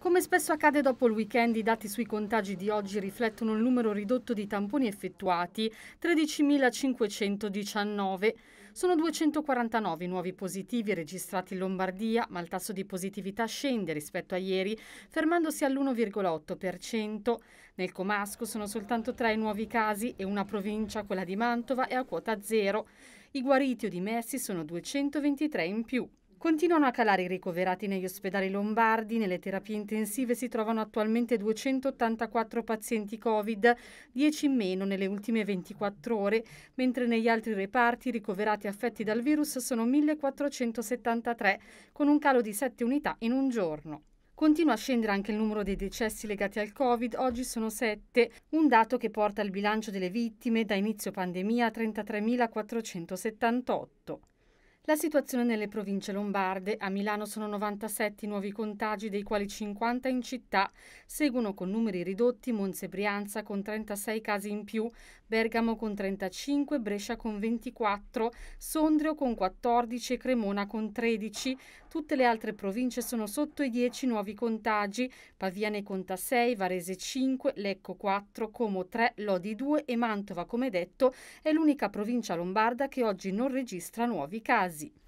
Come spesso accade dopo il weekend, i dati sui contagi di oggi riflettono il numero ridotto di tamponi effettuati, 13.519. Sono 249 nuovi positivi registrati in Lombardia, ma il tasso di positività scende rispetto a ieri, fermandosi all'1,8%. Nel Comasco sono soltanto tre nuovi casi e una provincia, quella di Mantova, è a quota zero. I guariti o dimessi sono 223 in più. Continuano a calare i ricoverati negli ospedali lombardi, nelle terapie intensive si trovano attualmente 284 pazienti Covid, 10 in meno nelle ultime 24 ore, mentre negli altri reparti i ricoverati affetti dal virus sono 1473, con un calo di 7 unità in un giorno. Continua a scendere anche il numero dei decessi legati al Covid, oggi sono 7, un dato che porta il bilancio delle vittime da inizio pandemia a 33.478. La situazione nelle province lombarde. A Milano sono 97 i nuovi contagi, dei quali 50 in città. Seguono con numeri ridotti Monza Brianza con 36 casi in più, Bergamo con 35, Brescia con 24, Sondrio con 14 e Cremona con 13. Tutte le altre province sono sotto i 10 nuovi contagi. Pavia ne conta 6, Varese 5, Lecco 4, Como 3, Lodi 2 e Mantova, come detto, è l'unica provincia lombarda che oggi non registra nuovi casi. Base.